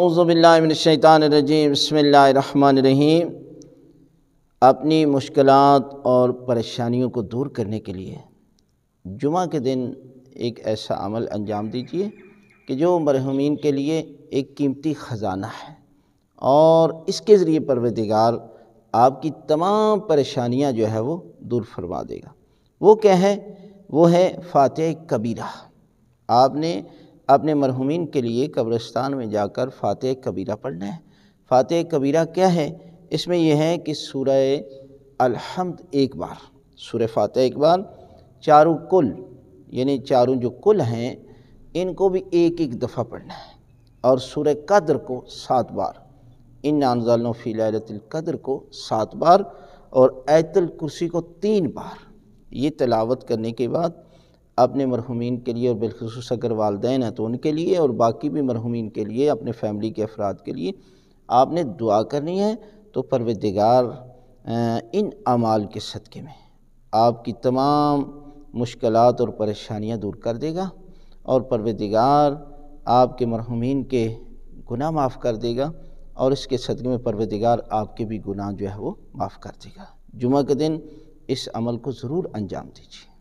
अज़बिल्लिनशैतानरजीम बसमीम अपनी मुश्किल और परेशानियों को दूर करने के लिए जुमा के दिन एक ऐसा अमल अंजाम दीजिए कि जो मरहूमिन के लिए एक कीमती ख़जाना है और इसके ज़रिए परवदिगार आपकी तमाम परेशानियाँ जो है वो दूर फरमा देगा वो क्या है वो है फ़ातह कबीरा आपने अपने मरहुमिन के लिए कब्रस्तान में जाकर फ़ातह कबीरा पढ़ना है फ़ातह कबीरा क्या है इसमें यह है कि सूरह अलहमद एक बार सूर्य फ़ातह एक बार चारों कुल यानी चारों जो कुल हैं इनको भी एक एक दफ़ा पढ़ना है और सूर्य कद्र को सात बार इन नानजालों फ़िलतलकद्र को सात बार और ऐतल कुर्सी को तीन बार ये तलावत करने के बाद अपने मरहूमिन के लिए और बिलखसूस अगर वालदेन हैं तो उनके लिए और बाकी भी मरहूमिन के लिए अपने फैमिली के अफराद के लिए आपने दुआ करनी है तो परवदिगार इन अमाल के सदक़े में आपकी तमाम मुश्किल और परेशानियाँ दूर कर देगा और परवदिगार आपके मरहूमिन के गुनाह माफ़ कर देगा और इसके सदक़े में परवदिगार आपके भी गुनाह जो है वो माफ़ कर देगा जुमा के दिन इस अमल को ज़रूर अंजाम दीजिए